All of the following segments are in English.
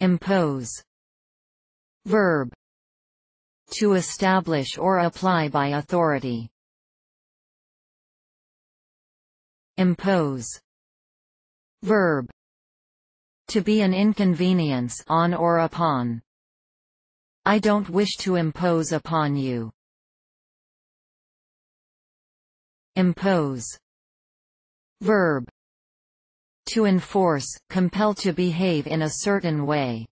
impose verb to establish or apply by authority impose verb to be an inconvenience on or upon I don't wish to impose upon you impose verb to enforce, compel to behave in a certain way.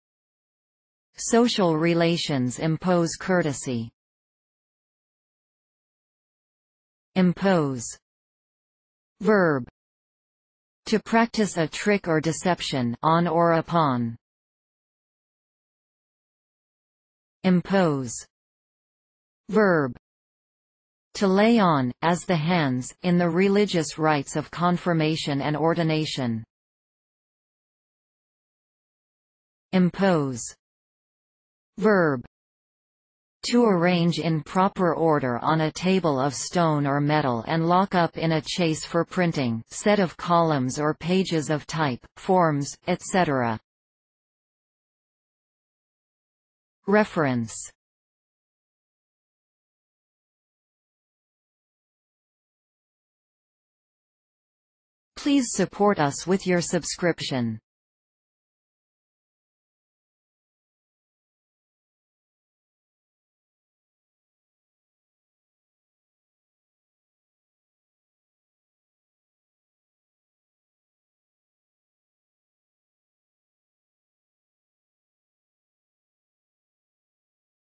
Social relations impose courtesy. Impose Verb To practice a trick or deception on or upon. Impose Verb to lay on, as the hands, in the religious rites of confirmation and ordination. impose verb to arrange in proper order on a table of stone or metal and lock up in a chase for printing set of columns or pages of type, forms, etc. Reference Please support us with your subscription.